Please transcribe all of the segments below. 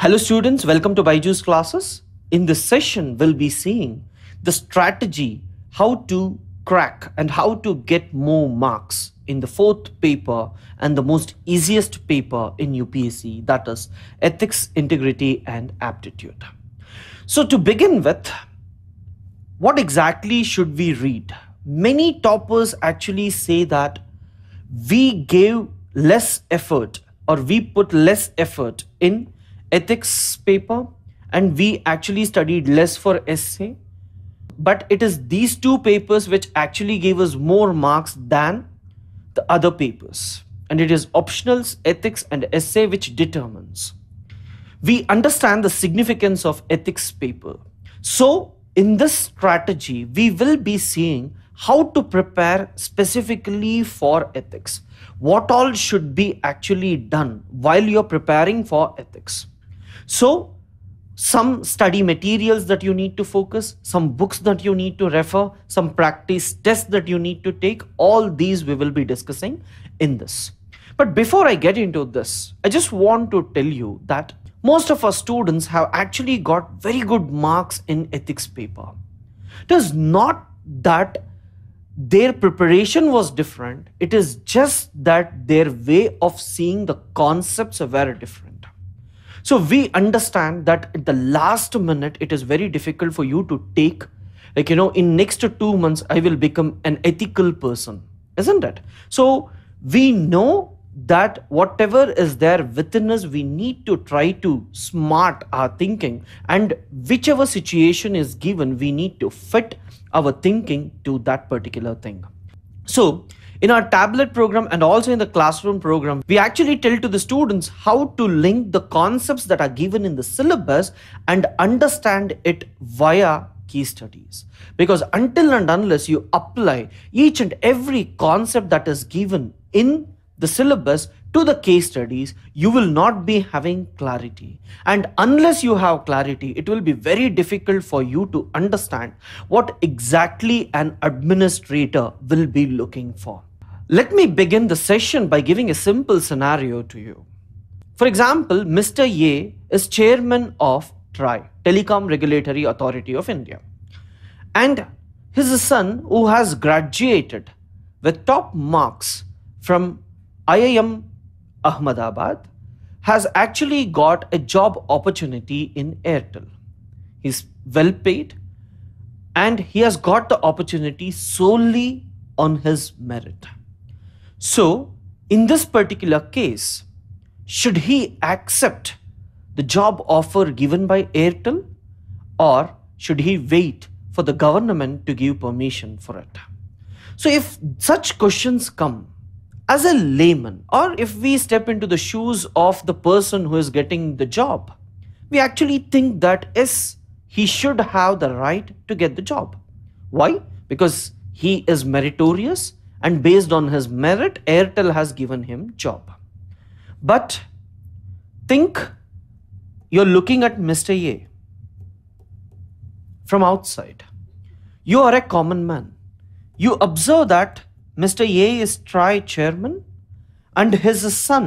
Hello students, welcome to Baiju's classes. In this session, we'll be seeing the strategy how to crack and how to get more marks in the fourth paper and the most easiest paper in UPSC that is ethics, integrity and aptitude. So to begin with, what exactly should we read? Many toppers actually say that we gave less effort or we put less effort in ethics paper and we actually studied less for essay but it is these two papers which actually gave us more marks than the other papers and it is optionals ethics and essay which determines we understand the significance of ethics paper so in this strategy we will be seeing how to prepare specifically for ethics what all should be actually done while you're preparing for ethics so, some study materials that you need to focus, some books that you need to refer, some practice tests that you need to take, all these we will be discussing in this. But before I get into this, I just want to tell you that most of our students have actually got very good marks in ethics paper. It is not that their preparation was different, it is just that their way of seeing the concepts are very different. So we understand that at the last minute, it is very difficult for you to take, like, you know, in next two months, I will become an ethical person, isn't it? So we know that whatever is there within us, we need to try to smart our thinking and whichever situation is given, we need to fit our thinking to that particular thing. So in our tablet program and also in the classroom program, we actually tell to the students how to link the concepts that are given in the syllabus and understand it via key studies. Because until and unless you apply each and every concept that is given in the syllabus to the case studies, you will not be having clarity. And unless you have clarity, it will be very difficult for you to understand what exactly an administrator will be looking for. Let me begin the session by giving a simple scenario to you. For example, Mr. Ye is chairman of TRI, Telecom Regulatory Authority of India. And his son, who has graduated with top marks from IIM Ahmedabad, has actually got a job opportunity in Airtel. He's well paid and he has got the opportunity solely on his merit. So, in this particular case, should he accept the job offer given by Airtel or should he wait for the government to give permission for it? So, if such questions come as a layman, or if we step into the shoes of the person who is getting the job, we actually think that yes, he should have the right to get the job. Why? Because he is meritorious and based on his merit airtel has given him job but think you're looking at mr A from outside you are a common man you observe that mr A is tri chairman and his son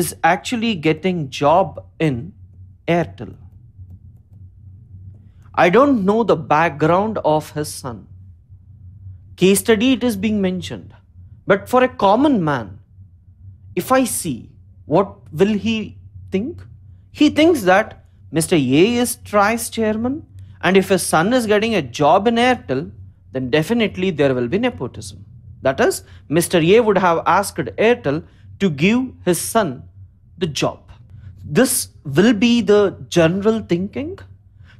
is actually getting job in airtel i don't know the background of his son case study it is being mentioned but for a common man if i see what will he think he thinks that mr a is trice chairman and if his son is getting a job in airtel then definitely there will be nepotism that is mr a would have asked airtel to give his son the job this will be the general thinking.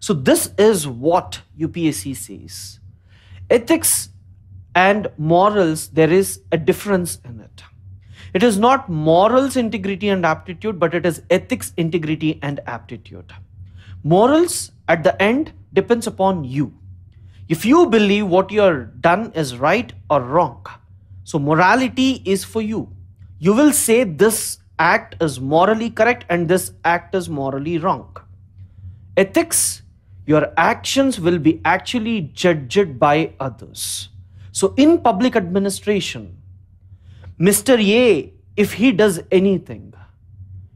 So, this is what UPSC says. Ethics and morals, there is a difference in it. It is not morals, integrity, and aptitude, but it is ethics, integrity, and aptitude. Morals, at the end, depends upon you. If you believe what you are done is right or wrong, so morality is for you. You will say this act is morally correct and this act is morally wrong. Ethics, your actions will be actually judged by others. So in public administration, Mr. A, if he does anything,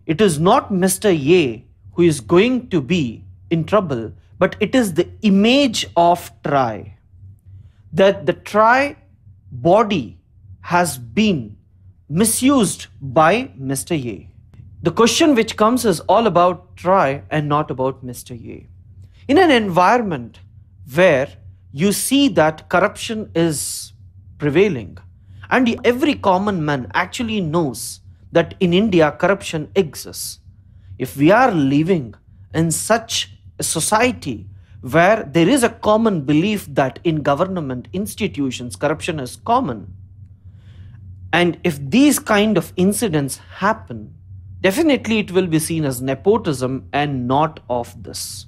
it is not Mr. A who is going to be in trouble, but it is the image of try That the try body has been misused by Mr. Y. The question which comes is all about try and not about Mr. Y. In an environment where you see that corruption is prevailing. And every common man actually knows that in India, corruption exists. If we are living in such a society where there is a common belief that in government institutions, corruption is common, and if these kind of incidents happen, definitely it will be seen as nepotism and not of this.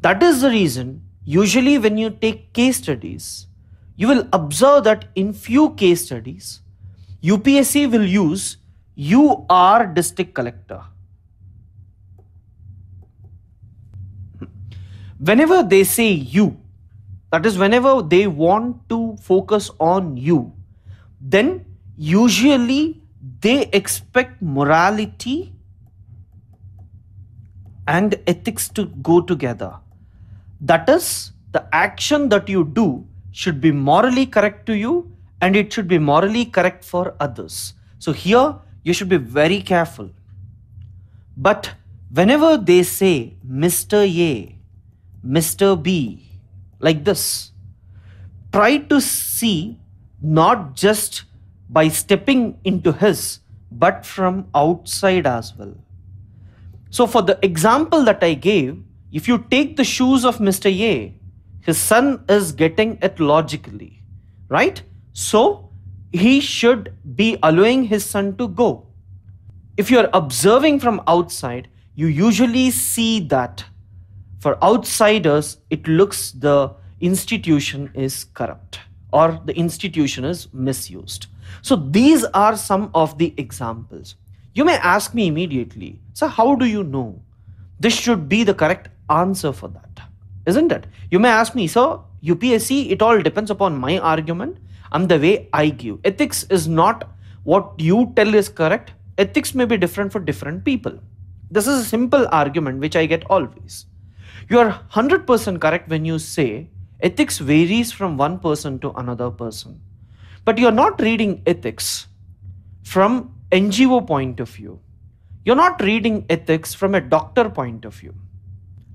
That is the reason Usually, when you take case studies, you will observe that in few case studies, UPSC will use you are district collector. Whenever they say you, that is, whenever they want to focus on you, then usually they expect morality and ethics to go together. That is, the action that you do should be morally correct to you and it should be morally correct for others. So here you should be very careful. But whenever they say Mr. A, Mr. B, like this, try to see not just by stepping into his, but from outside as well. So for the example that I gave, if you take the shoes of Mr. A, his son is getting it logically, right? So he should be allowing his son to go. If you're observing from outside, you usually see that. For outsiders, it looks the institution is corrupt or the institution is misused. So these are some of the examples. You may ask me immediately, so how do you know? This should be the correct answer for that, isn't it? You may ask me, sir, UPSC, it all depends upon my argument and the way I give. Ethics is not what you tell is correct. Ethics may be different for different people. This is a simple argument which I get always. You are 100% correct when you say ethics varies from one person to another person. But you're not reading ethics from NGO point of view. You're not reading ethics from a doctor point of view.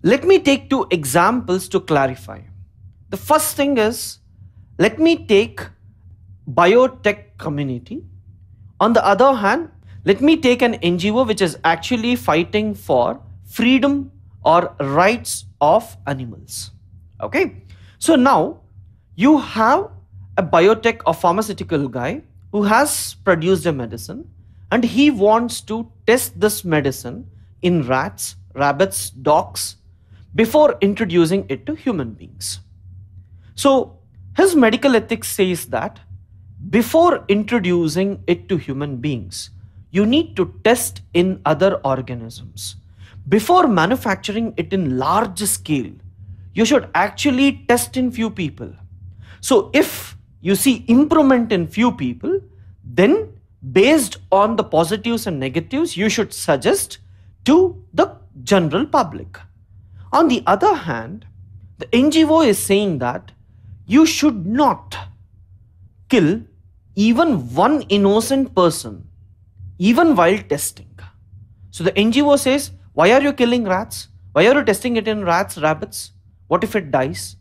Let me take two examples to clarify. The first thing is, let me take biotech community. On the other hand, let me take an NGO which is actually fighting for freedom or rights of animals. Okay. So now you have a biotech or pharmaceutical guy who has produced a medicine and he wants to test this medicine in rats, rabbits, dogs, before introducing it to human beings. So his medical ethics says that before introducing it to human beings, you need to test in other organisms. Before manufacturing it in large scale, you should actually test in few people. So if you see improvement in few people, then based on the positives and negatives, you should suggest to the general public. On the other hand, the NGO is saying that you should not kill even one innocent person, even while testing. So the NGO says, why are you killing rats? Why are you testing it in rats, rabbits? What if it dies?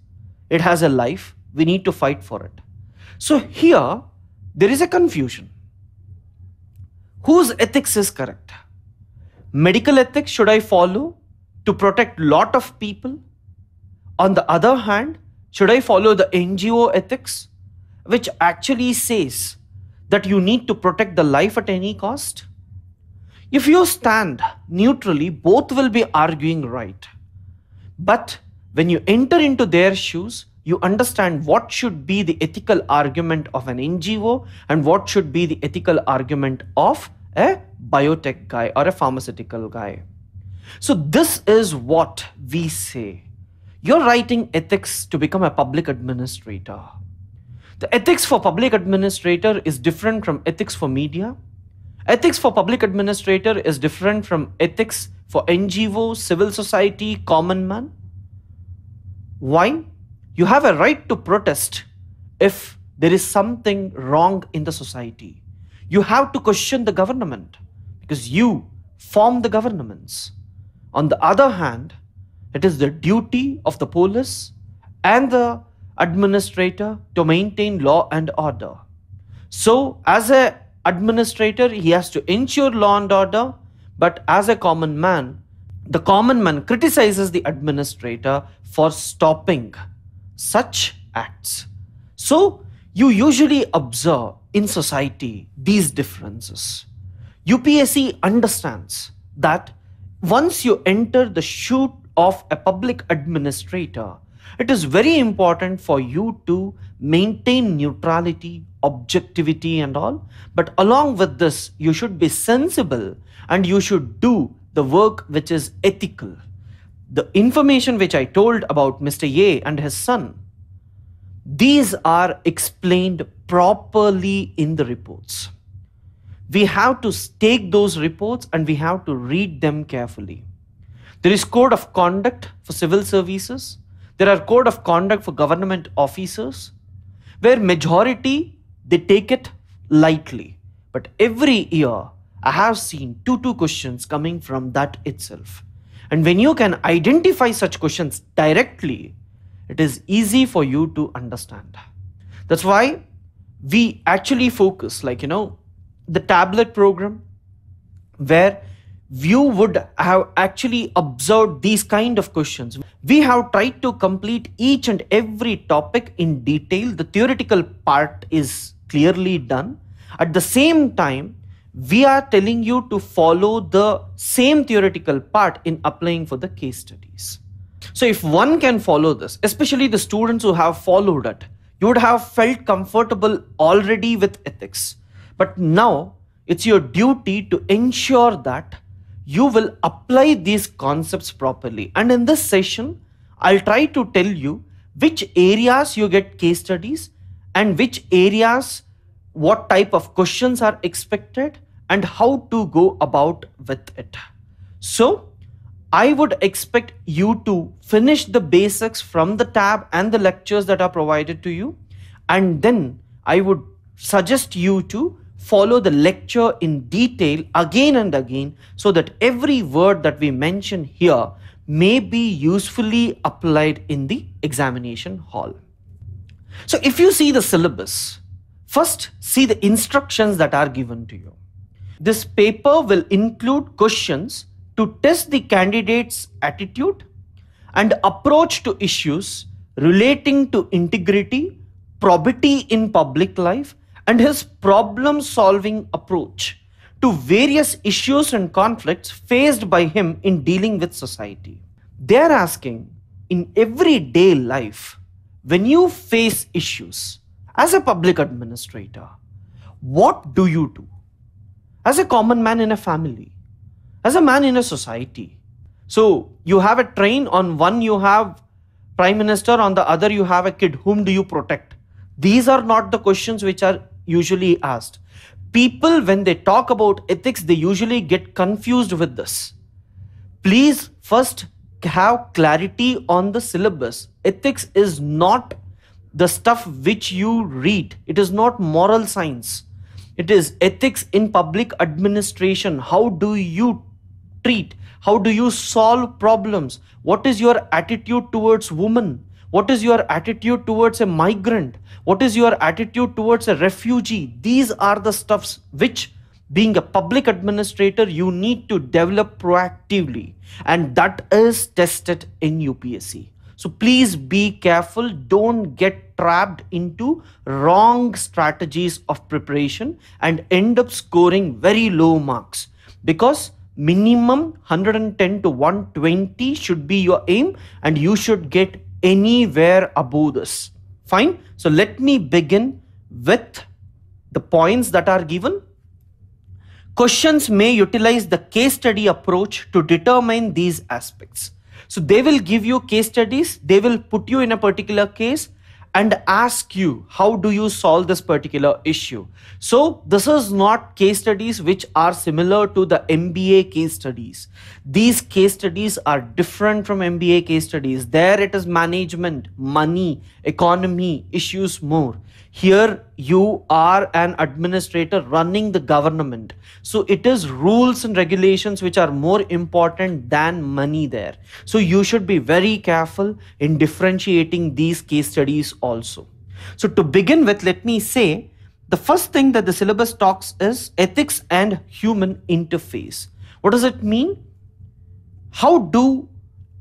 It has a life. We need to fight for it. So here, there is a confusion. Whose ethics is correct? Medical ethics should I follow to protect lot of people? On the other hand, should I follow the NGO ethics, which actually says that you need to protect the life at any cost? If you stand neutrally, both will be arguing right. But when you enter into their shoes, you understand what should be the ethical argument of an NGO and what should be the ethical argument of a biotech guy or a pharmaceutical guy. So, this is what we say. You're writing ethics to become a public administrator. The ethics for public administrator is different from ethics for media. Ethics for public administrator is different from ethics for NGO, civil society, common man. Why? You have a right to protest if there is something wrong in the society. You have to question the government because you form the governments. On the other hand, it is the duty of the police and the administrator to maintain law and order. So, as an administrator, he has to ensure law and order, but as a common man, the common man criticizes the administrator for stopping such acts. So, you usually observe in society these differences. UPSC understands that once you enter the shoot of a public administrator, it is very important for you to maintain neutrality, objectivity, and all. But along with this, you should be sensible and you should do the work which is ethical. The information which I told about Mr. Ye and his son, these are explained properly in the reports we have to take those reports and we have to read them carefully. There is code of conduct for civil services. There are code of conduct for government officers where majority, they take it lightly. But every year, I have seen two, two questions coming from that itself. And when you can identify such questions directly, it is easy for you to understand. That's why we actually focus, like, you know, the tablet program where you would have actually observed these kind of questions. We have tried to complete each and every topic in detail. The theoretical part is clearly done. At the same time, we are telling you to follow the same theoretical part in applying for the case studies. So if one can follow this, especially the students who have followed it, you would have felt comfortable already with ethics. But now it's your duty to ensure that you will apply these concepts properly. And in this session, I'll try to tell you which areas you get case studies and which areas what type of questions are expected and how to go about with it. So I would expect you to finish the basics from the tab and the lectures that are provided to you. And then I would suggest you to follow the lecture in detail again and again so that every word that we mention here may be usefully applied in the examination hall. So if you see the syllabus, first see the instructions that are given to you. This paper will include questions to test the candidate's attitude and approach to issues relating to integrity, probity in public life and his problem solving approach to various issues and conflicts faced by him in dealing with society. They're asking in everyday life, when you face issues as a public administrator, what do you do? As a common man in a family, as a man in a society. So you have a train, on one you have prime minister, on the other you have a kid. Whom do you protect? These are not the questions which are usually asked. People, when they talk about ethics, they usually get confused with this. Please first have clarity on the syllabus. Ethics is not the stuff which you read, it is not moral science. It is ethics in public administration. How do you treat? How do you solve problems? What is your attitude towards women? What is your attitude towards a migrant? What is your attitude towards a refugee? These are the stuffs which, being a public administrator, you need to develop proactively. And that is tested in UPSC. So please be careful. Don't get trapped into wrong strategies of preparation and end up scoring very low marks because minimum 110 to 120 should be your aim and you should get anywhere above this. Fine. So let me begin with the points that are given. Questions may utilize the case study approach to determine these aspects. So they will give you case studies. They will put you in a particular case and ask you how do you solve this particular issue so this is not case studies which are similar to the mba case studies these case studies are different from mba case studies there it is management money economy issues more here, you are an administrator running the government. So, it is rules and regulations which are more important than money there. So, you should be very careful in differentiating these case studies also. So, to begin with, let me say the first thing that the syllabus talks is ethics and human interface. What does it mean? How do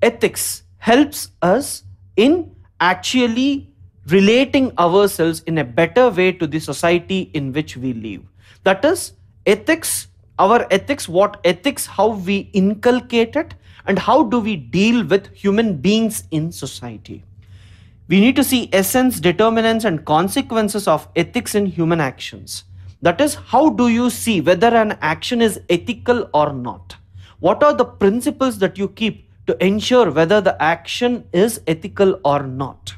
ethics helps us in actually relating ourselves in a better way to the society in which we live. That is, ethics, our ethics, what ethics, how we inculcate it, and how do we deal with human beings in society. We need to see essence, determinants, and consequences of ethics in human actions. That is, how do you see whether an action is ethical or not? What are the principles that you keep to ensure whether the action is ethical or not?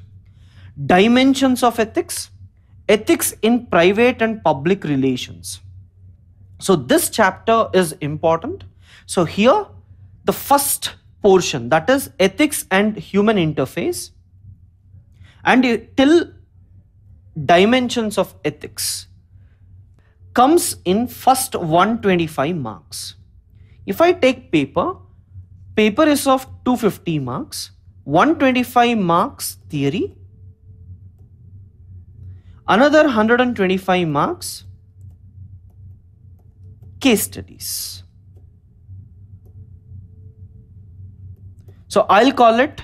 dimensions of ethics, ethics in private and public relations. So this chapter is important. So here, the first portion that is ethics and human interface and till dimensions of ethics comes in first 125 marks. If I take paper, paper is of 250 marks, 125 marks theory Another 125 marks, case studies. So I'll call it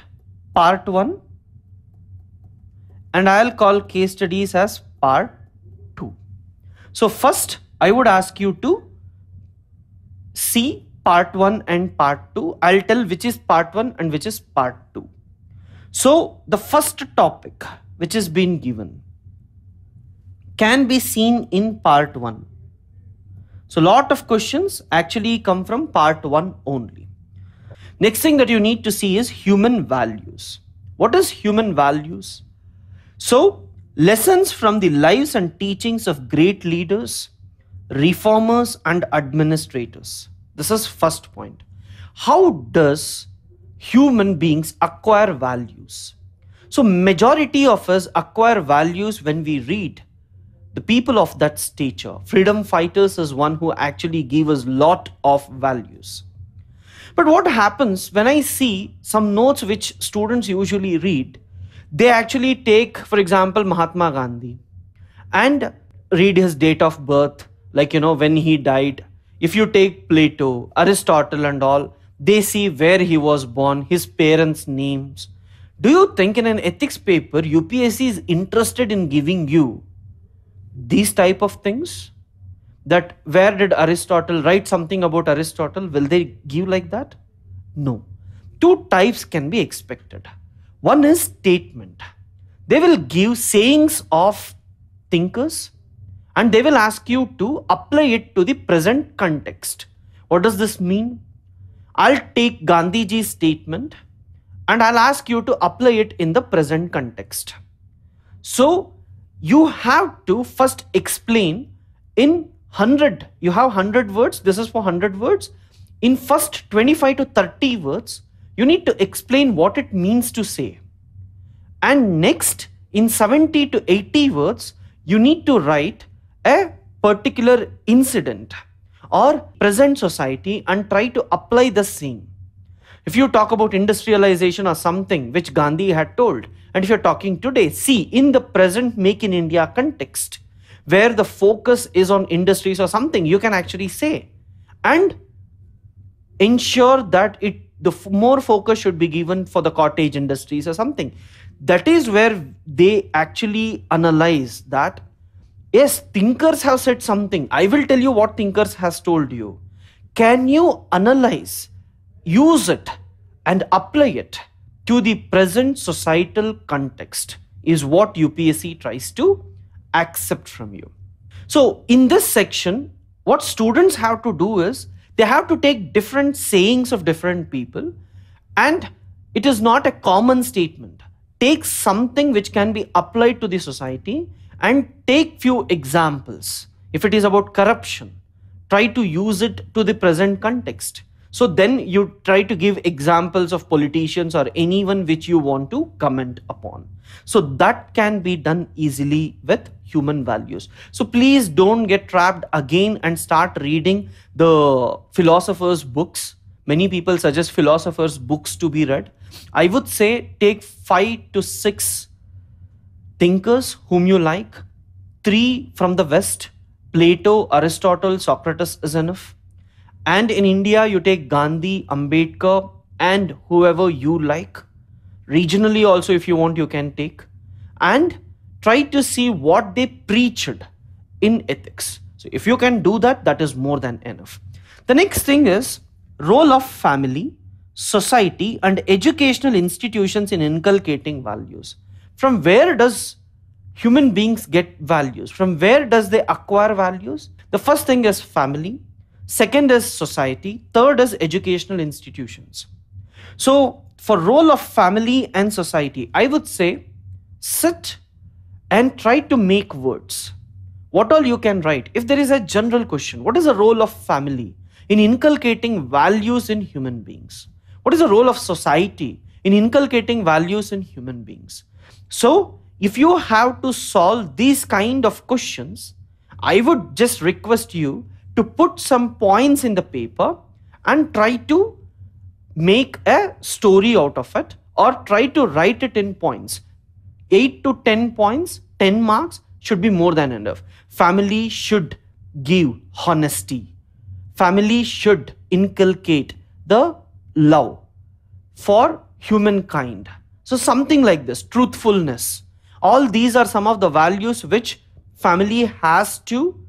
part 1 and I'll call case studies as part 2. So first I would ask you to see part 1 and part 2. I'll tell which is part 1 and which is part 2. So the first topic which has been given can be seen in part 1. So lot of questions actually come from part 1 only. Next thing that you need to see is human values. What is human values? So lessons from the lives and teachings of great leaders, reformers and administrators. This is first point. How does human beings acquire values? So majority of us acquire values when we read, the people of that stature. Freedom fighters is one who actually gave us lot of values. But what happens when I see some notes which students usually read, they actually take, for example, Mahatma Gandhi and read his date of birth, like, you know, when he died. If you take Plato, Aristotle, and all, they see where he was born, his parents' names. Do you think in an ethics paper, UPSC is interested in giving you these type of things that where did aristotle write something about aristotle will they give like that no two types can be expected one is statement they will give sayings of thinkers and they will ask you to apply it to the present context what does this mean i'll take gandhiji's statement and i'll ask you to apply it in the present context so you have to first explain in 100 you have 100 words this is for 100 words in first 25 to 30 words you need to explain what it means to say and next in 70 to 80 words you need to write a particular incident or present society and try to apply the same if you talk about industrialization or something which Gandhi had told, and if you're talking today, see, in the present Make in India context, where the focus is on industries or something, you can actually say and ensure that it the more focus should be given for the cottage industries or something. That is where they actually analyze that. Yes, thinkers have said something. I will tell you what thinkers has told you. Can you analyze use it and apply it to the present societal context is what UPSC tries to accept from you. So in this section, what students have to do is they have to take different sayings of different people and it is not a common statement. Take something which can be applied to the society and take few examples. If it is about corruption, try to use it to the present context. So then you try to give examples of politicians or anyone which you want to comment upon. So that can be done easily with human values. So please don't get trapped again and start reading the philosophers' books. Many people suggest philosophers' books to be read. I would say take five to six thinkers whom you like, three from the West Plato, Aristotle, Socrates is enough and in India, you take Gandhi, Ambedkar, and whoever you like. Regionally, also, if you want, you can take. And try to see what they preached in ethics. So, if you can do that, that is more than enough. The next thing is role of family, society, and educational institutions in inculcating values. From where does human beings get values? From where does they acquire values? The first thing is family, second is society third is educational institutions so for role of family and society i would say sit and try to make words what all you can write if there is a general question what is the role of family in inculcating values in human beings what is the role of society in inculcating values in human beings so if you have to solve these kind of questions i would just request you to put some points in the paper and try to make a story out of it or try to write it in points. 8 to 10 points, 10 marks should be more than enough. Family should give honesty. Family should inculcate the love for humankind. So, something like this truthfulness. All these are some of the values which family has to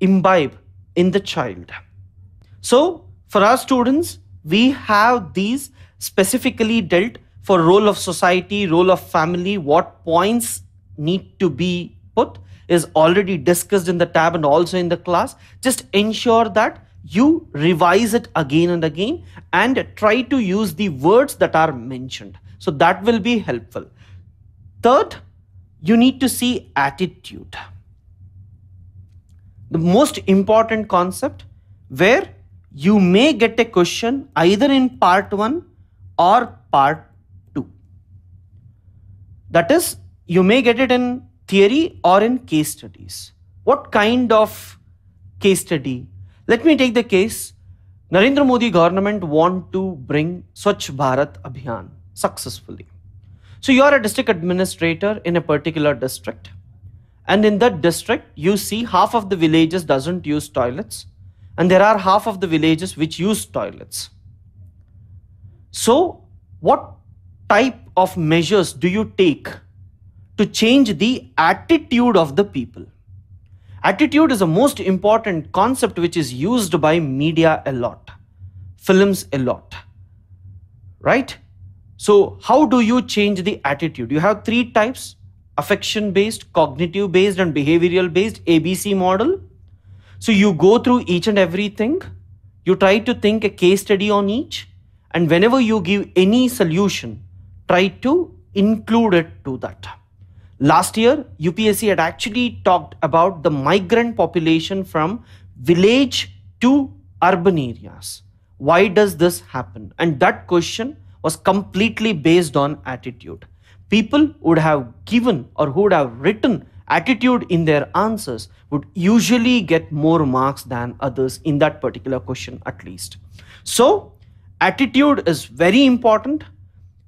imbibe in the child. So, for our students, we have these specifically dealt for role of society, role of family, what points need to be put is already discussed in the tab and also in the class. Just ensure that you revise it again and again and try to use the words that are mentioned. So that will be helpful. Third, you need to see attitude the most important concept where you may get a question either in part 1 or part 2. That is, you may get it in theory or in case studies. What kind of case study? Let me take the case Narendra Modi government want to bring Swachh Bharat Abhiyan successfully. So you are a district administrator in a particular district and in that district, you see half of the villages doesn't use toilets. And there are half of the villages which use toilets. So what type of measures do you take to change the attitude of the people? Attitude is a most important concept which is used by media a lot, films a lot, right? So how do you change the attitude? You have three types affection based, cognitive based, and behavioral based ABC model. So you go through each and everything, you try to think a case study on each, and whenever you give any solution, try to include it to that. Last year, UPSC had actually talked about the migrant population from village to urban areas. Why does this happen? And that question was completely based on attitude people would have given or who would have written attitude in their answers would usually get more marks than others in that particular question at least. So attitude is very important.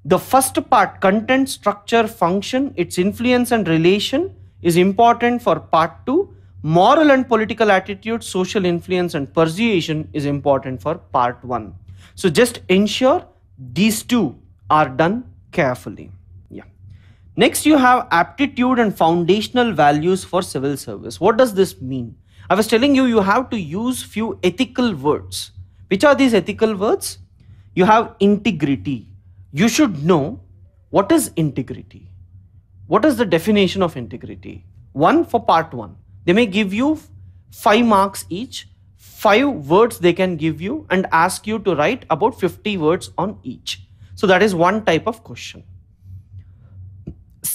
The first part content, structure, function, its influence and relation is important for part 2. Moral and political attitude, social influence and persuasion is important for part 1. So just ensure these two are done carefully. Next, you have aptitude and foundational values for civil service. What does this mean? I was telling you, you have to use few ethical words. Which are these ethical words? You have integrity. You should know what is integrity? What is the definition of integrity? One for part one. They may give you five marks each, five words they can give you and ask you to write about 50 words on each. So that is one type of question.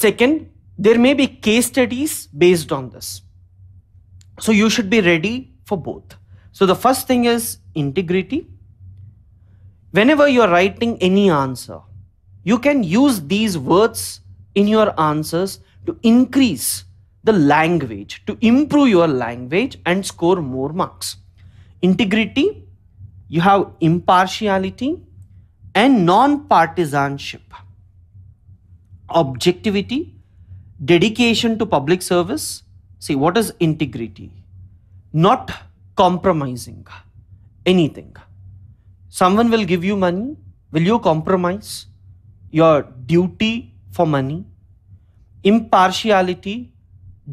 Second, there may be case studies based on this. So you should be ready for both. So the first thing is integrity. Whenever you're writing any answer, you can use these words in your answers to increase the language, to improve your language and score more marks. Integrity, you have impartiality and non-partisanship objectivity, dedication to public service. See, what is integrity? Not compromising anything. Someone will give you money. Will you compromise your duty for money? Impartiality.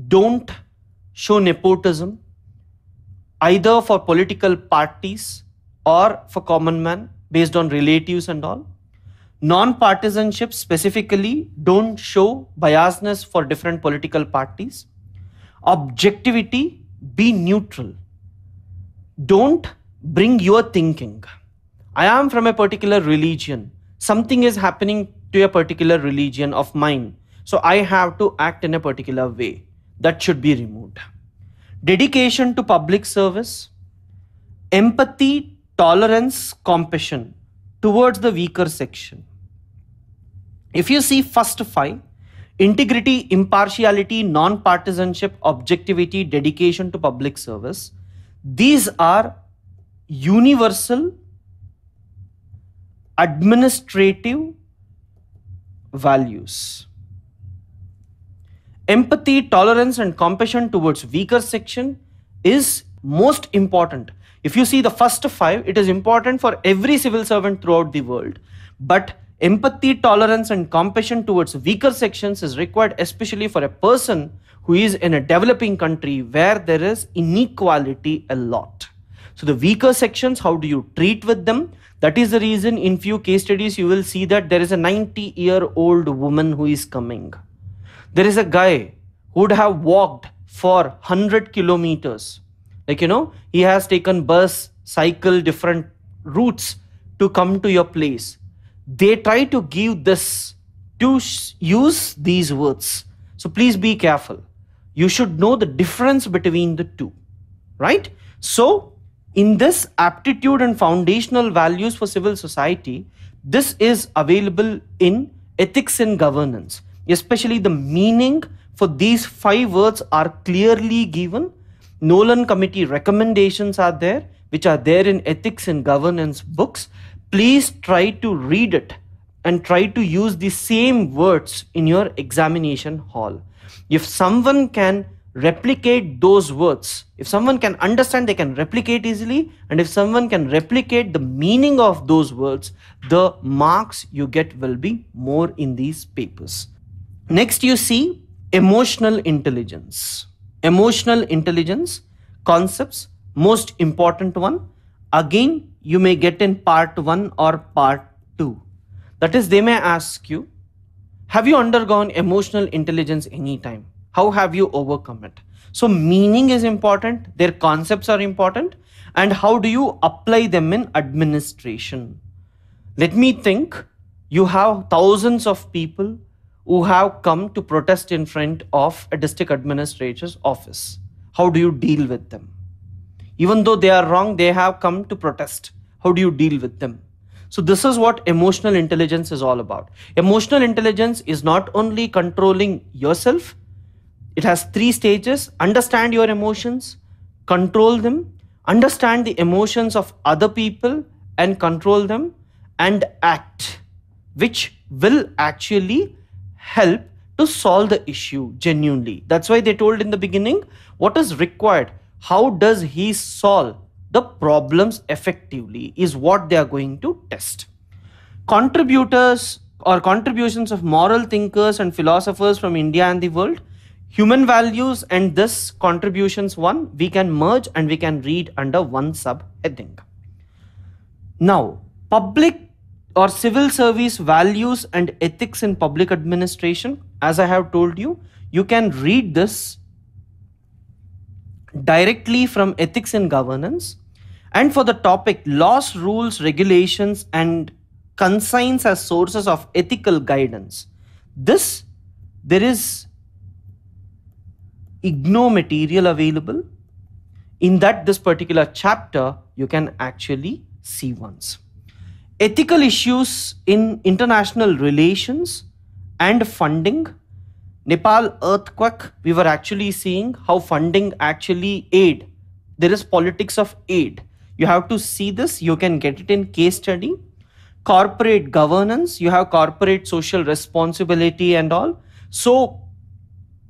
Don't show nepotism either for political parties or for common man based on relatives and all non-partisanship specifically don't show biasness for different political parties objectivity be neutral don't bring your thinking i am from a particular religion something is happening to a particular religion of mine so i have to act in a particular way that should be removed dedication to public service empathy tolerance compassion towards the weaker section. If you see first five, integrity, impartiality, non-partisanship, objectivity, dedication to public service, these are universal administrative values. Empathy, tolerance and compassion towards weaker section is most important if you see the first five, it is important for every civil servant throughout the world. But empathy, tolerance, and compassion towards weaker sections is required, especially for a person who is in a developing country where there is inequality a lot. So the weaker sections, how do you treat with them? That is the reason in few case studies you will see that there is a 90 year old woman who is coming. There is a guy who would have walked for 100 kilometers like you know he has taken bus cycle different routes to come to your place they try to give this to use these words so please be careful you should know the difference between the two right so in this aptitude and foundational values for civil society this is available in ethics and governance especially the meaning for these five words are clearly given Nolan Committee recommendations are there, which are there in ethics and governance books. Please try to read it and try to use the same words in your examination hall. If someone can replicate those words, if someone can understand, they can replicate easily, and if someone can replicate the meaning of those words, the marks you get will be more in these papers. Next, you see emotional intelligence emotional intelligence concepts most important one again you may get in part 1 or part 2 that is they may ask you have you undergone emotional intelligence anytime how have you overcome it so meaning is important their concepts are important and how do you apply them in administration let me think you have thousands of people who have come to protest in front of a district administrator's office? How do you deal with them? Even though they are wrong, they have come to protest. How do you deal with them? So, this is what emotional intelligence is all about. Emotional intelligence is not only controlling yourself, it has three stages understand your emotions, control them, understand the emotions of other people, and control them, and act, which will actually help to solve the issue genuinely. That's why they told in the beginning what is required. How does he solve the problems effectively is what they are going to test. Contributors or contributions of moral thinkers and philosophers from India and the world, human values and this contributions one, we can merge and we can read under one subheading. Now, public or civil service values and ethics in public administration as i have told you you can read this directly from ethics in governance and for the topic laws rules regulations and consigns as sources of ethical guidance this there is igno material available in that this particular chapter you can actually see once ethical issues in international relations and funding. Nepal earthquake, we were actually seeing how funding actually aid. There is politics of aid. You have to see this. You can get it in case study. Corporate governance, you have corporate social responsibility and all. So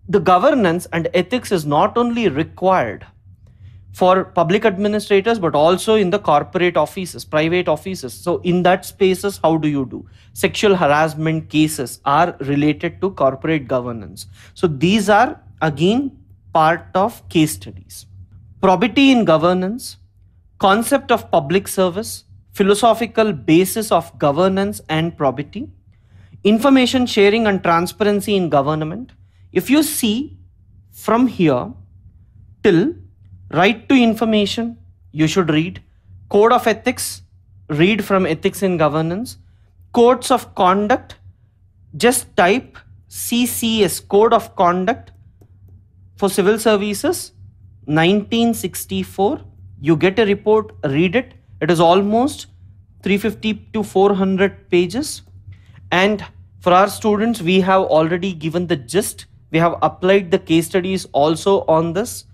the governance and ethics is not only required for public administrators but also in the corporate offices private offices so in that spaces how do you do sexual harassment cases are related to corporate governance so these are again part of case studies probity in governance concept of public service philosophical basis of governance and probity information sharing and transparency in government if you see from here till Right to information, you should read. Code of ethics, read from ethics in governance. Codes of conduct, just type CCS, Code of Conduct for Civil Services, 1964. You get a report, read it. It is almost 350 to 400 pages. And for our students, we have already given the gist. We have applied the case studies also on this.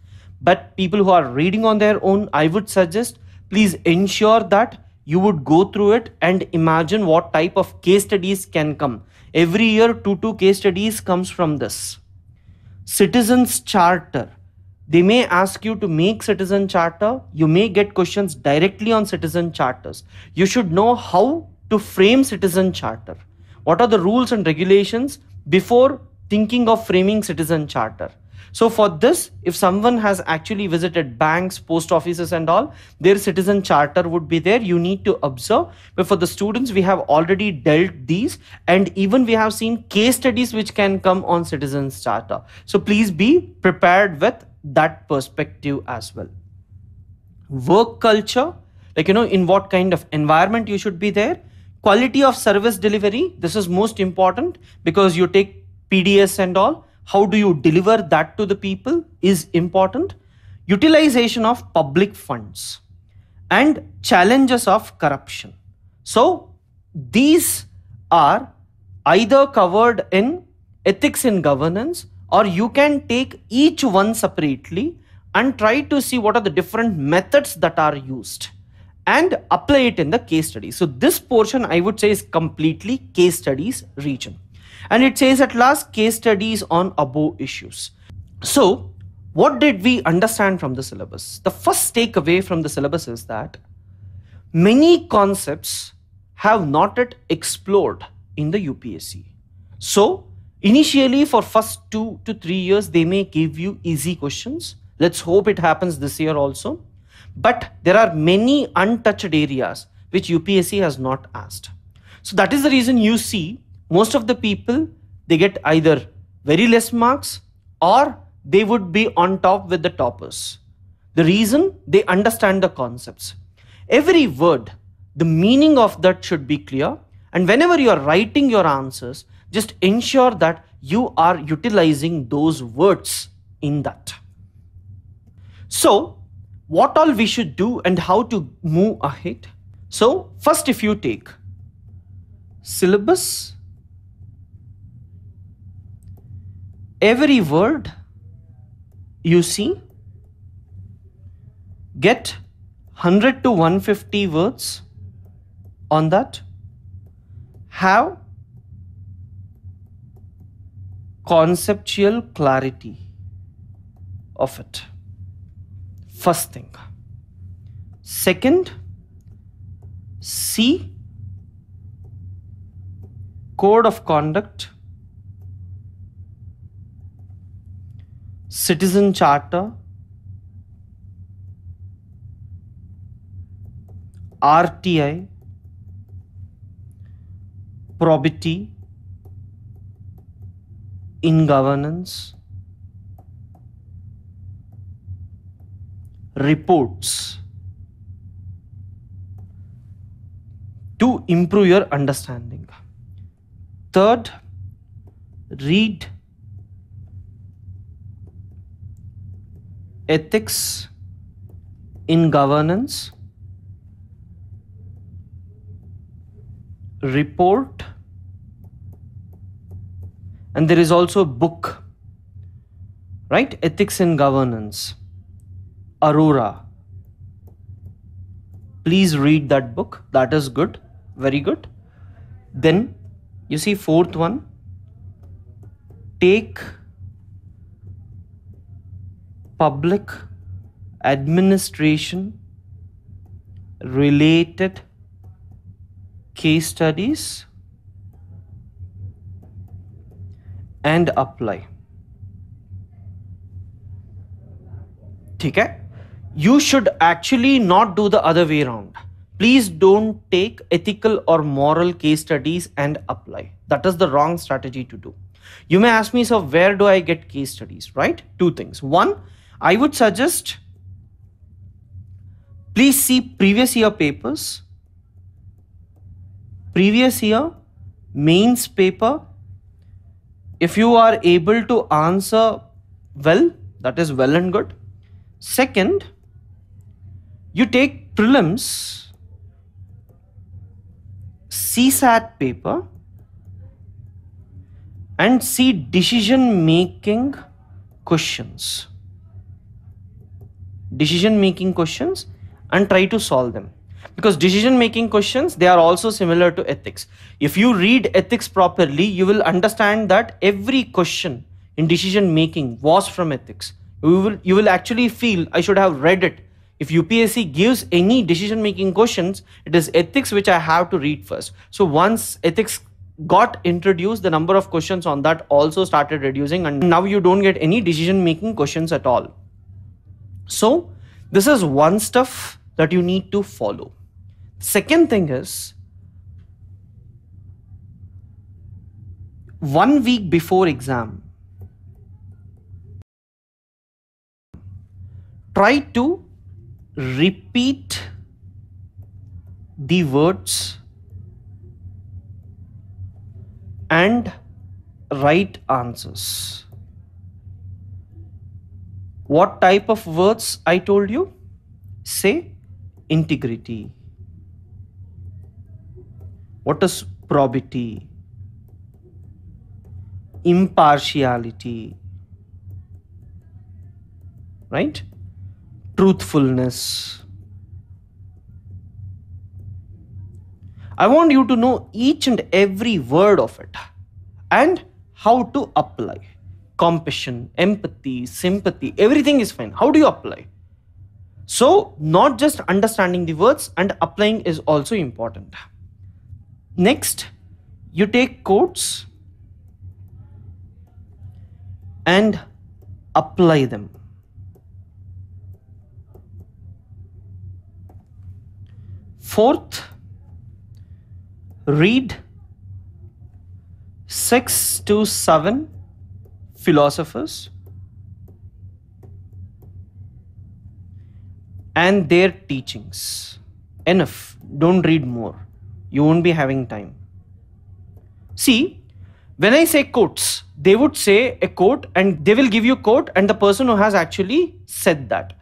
But people who are reading on their own, I would suggest please ensure that you would go through it and imagine what type of case studies can come. Every year, two two case studies comes from this. Citizens Charter. They may ask you to make citizen charter. You may get questions directly on citizen charters. You should know how to frame citizen charter. What are the rules and regulations before thinking of framing citizen charter? So for this, if someone has actually visited banks, post offices and all, their citizen charter would be there. You need to observe. But for the students, we have already dealt these and even we have seen case studies which can come on citizen's charter. So please be prepared with that perspective as well. Work culture, like, you know, in what kind of environment you should be there. Quality of service delivery, this is most important because you take PDS and all how do you deliver that to the people is important utilization of public funds and challenges of corruption so these are either covered in ethics in governance or you can take each one separately and try to see what are the different methods that are used and apply it in the case study so this portion i would say is completely case studies region and it says at last case studies on above issues. So what did we understand from the syllabus? The first takeaway from the syllabus is that many concepts have not yet explored in the UPSC. So initially for first two to three years, they may give you easy questions. Let's hope it happens this year also. But there are many untouched areas which UPSC has not asked. So that is the reason you see most of the people they get either very less marks or they would be on top with the toppers. The reason they understand the concepts. Every word, the meaning of that should be clear. And whenever you are writing your answers, just ensure that you are utilizing those words in that. So, what all we should do and how to move ahead? So, first, if you take syllabus every word you see get 100 to 150 words on that have conceptual clarity of it first thing second see code of conduct citizen charter RTI probity in governance reports to improve your understanding third read ethics in governance, report, and there is also a book, right? Ethics in governance, Aurora. Please read that book. That is good. Very good. Then you see fourth one. Take public administration related case studies and apply Okay, you should actually not do the other way around please don't take ethical or moral case studies and apply that is the wrong strategy to do you may ask me so where do i get case studies right two things one I would suggest please see previous year papers, previous year mains paper. If you are able to answer well, that is well and good. Second, you take prelims, CSAT paper, and see decision making questions decision making questions and try to solve them because decision making questions they are also similar to ethics if you read ethics properly you will understand that every question in decision making was from ethics you will you will actually feel i should have read it if UPSC gives any decision making questions, it is ethics which I have to read first. So once ethics got introduced, the number of questions on that also started reducing, and now you don't get any decision making questions at all. So this is one stuff that you need to follow. Second thing is one week before exam, try to repeat the words and write answers. What type of words I told you? Say integrity. What is probity? Impartiality. Right? Truthfulness. I want you to know each and every word of it and how to apply compassion, empathy, sympathy, everything is fine. How do you apply? So, not just understanding the words and applying is also important. Next, you take quotes and apply them. Fourth, read 6 to 7 philosophers and their teachings. Enough. Don't read more. You won't be having time. See, when I say quotes, they would say a quote and they will give you quote and the person who has actually said that.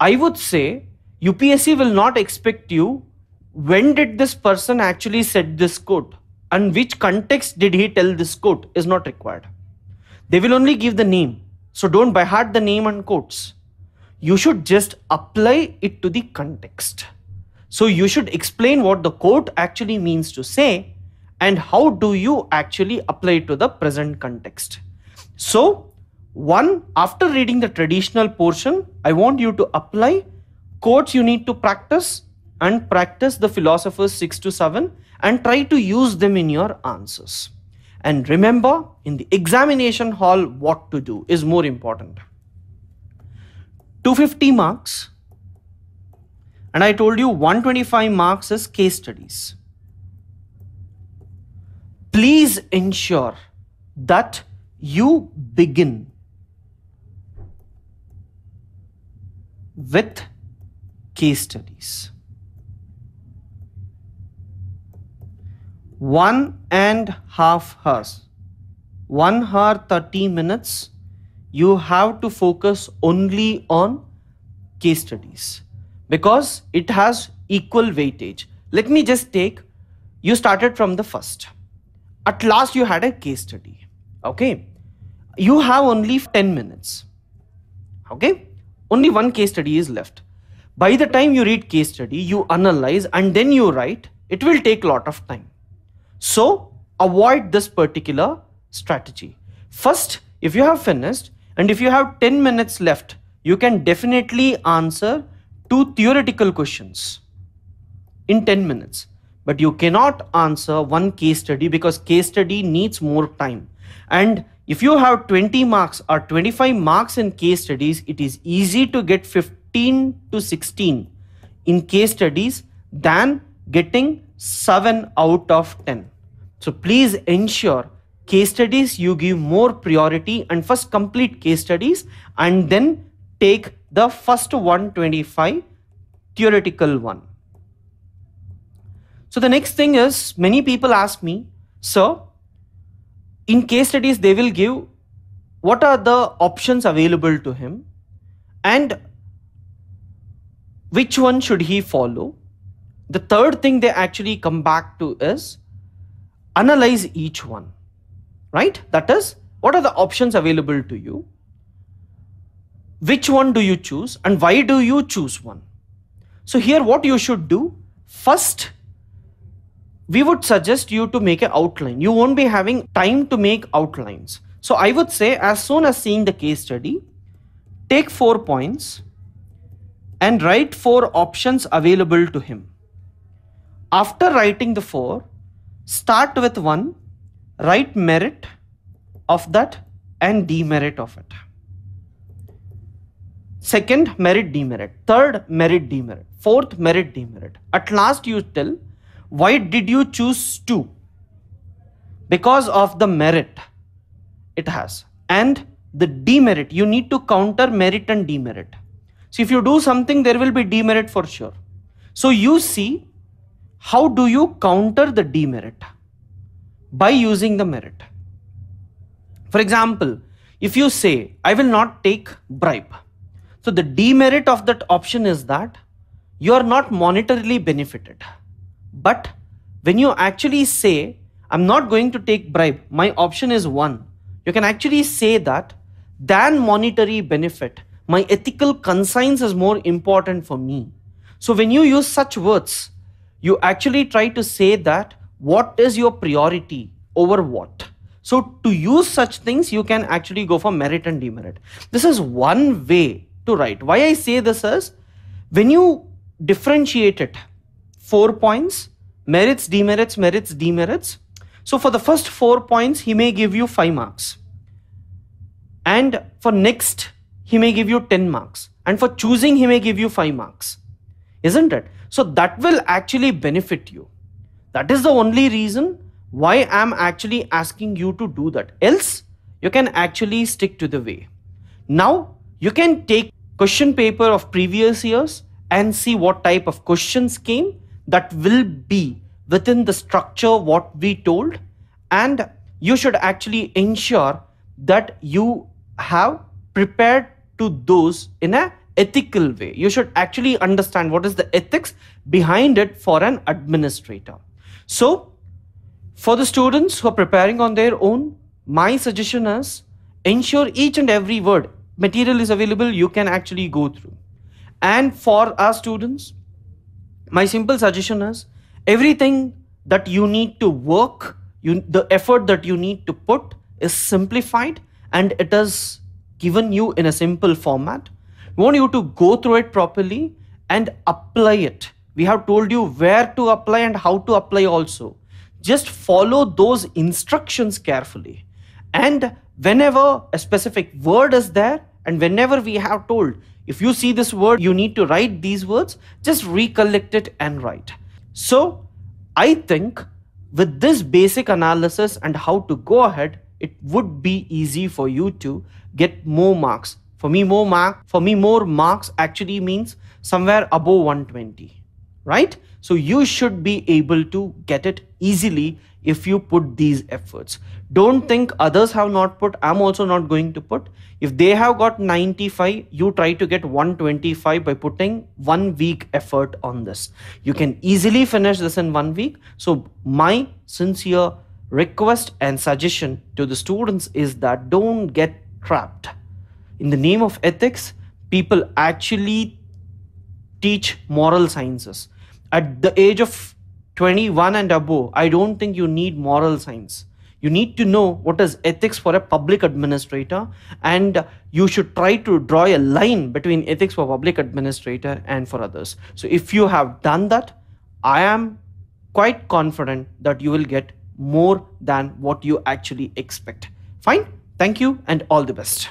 I would say UPSC will not expect you when did this person actually said this quote and which context did he tell this quote is not required. They will only give the name. So don't by heart the name and quotes. You should just apply it to the context. So you should explain what the quote actually means to say and how do you actually apply it to the present context. So one, after reading the traditional portion, I want you to apply quotes you need to practice and practice the philosophers 6 to 7 and try to use them in your answers and remember in the examination hall what to do is more important 250 marks and I told you 125 marks is case studies. Please ensure that you begin with case studies. one and half hours, one hour 30 minutes, you have to focus only on case studies because it has equal weightage. Let me just take you started from the first. At last, you had a case study. Okay. You have only 10 minutes. Okay. Only one case study is left. By the time you read case study, you analyze and then you write, it will take lot of time. So avoid this particular strategy. First, if you have finished and if you have 10 minutes left, you can definitely answer two theoretical questions in 10 minutes. But you cannot answer one case study because case study needs more time. And if you have 20 marks or 25 marks in case studies, it is easy to get 15 to 16 in case studies than getting 7 out of 10. So please ensure case studies you give more priority and first complete case studies and then take the first 125 theoretical one. So the next thing is many people ask me, sir, in case studies they will give what are the options available to him and which one should he follow the third thing they actually come back to is analyze each one, right? That is, what are the options available to you? Which one do you choose and why do you choose one? So here what you should do, first, we would suggest you to make an outline. You won't be having time to make outlines. So I would say as soon as seeing the case study, take four points and write four options available to him. After writing the four, start with one, write merit of that and demerit of it. Second, merit demerit. Third, merit demerit. Fourth, merit demerit. At last, you tell why did you choose two? Because of the merit it has and the demerit. You need to counter merit and demerit. So, if you do something, there will be demerit for sure. So, you see how do you counter the demerit? By using the merit. For example, if you say, I will not take bribe. So the demerit of that option is that you are not monetarily benefited. But when you actually say, I'm not going to take bribe, my option is one, you can actually say that than monetary benefit, my ethical conscience is more important for me. So when you use such words, you actually try to say that what is your priority over what. So, to use such things, you can actually go for merit and demerit. This is one way to write. Why I say this is when you differentiate it, four points, merits, demerits, merits, demerits. So, for the first four points, he may give you five marks. And for next, he may give you 10 marks. And for choosing, he may give you five marks. Isn't it? So that will actually benefit you. That is the only reason why I'm actually asking you to do that. Else, you can actually stick to the way. Now, you can take question paper of previous years and see what type of questions came that will be within the structure what we told and you should actually ensure that you have prepared to those in a ethical way. You should actually understand what is the ethics behind it for an administrator. So, for the students who are preparing on their own, my suggestion is ensure each and every word material is available you can actually go through. And for our students, my simple suggestion is everything that you need to work, you, the effort that you need to put is simplified and it is given you in a simple format we want you to go through it properly and apply it. We have told you where to apply and how to apply also. Just follow those instructions carefully. And whenever a specific word is there, and whenever we have told, if you see this word, you need to write these words, just recollect it and write. So, I think with this basic analysis and how to go ahead, it would be easy for you to get more marks for me, more mark for me, more marks actually means somewhere above 120, right? So you should be able to get it easily if you put these efforts. Don't think others have not put. I'm also not going to put. If they have got 95, you try to get 125 by putting one week effort on this. You can easily finish this in one week. So my sincere request and suggestion to the students is that don't get trapped in the name of ethics, people actually teach moral sciences. At the age of 21 and above, I don't think you need moral science. You need to know what is ethics for a public administrator, and you should try to draw a line between ethics for public administrator and for others. So, if you have done that, I am quite confident that you will get more than what you actually expect. Fine. Thank you and all the best.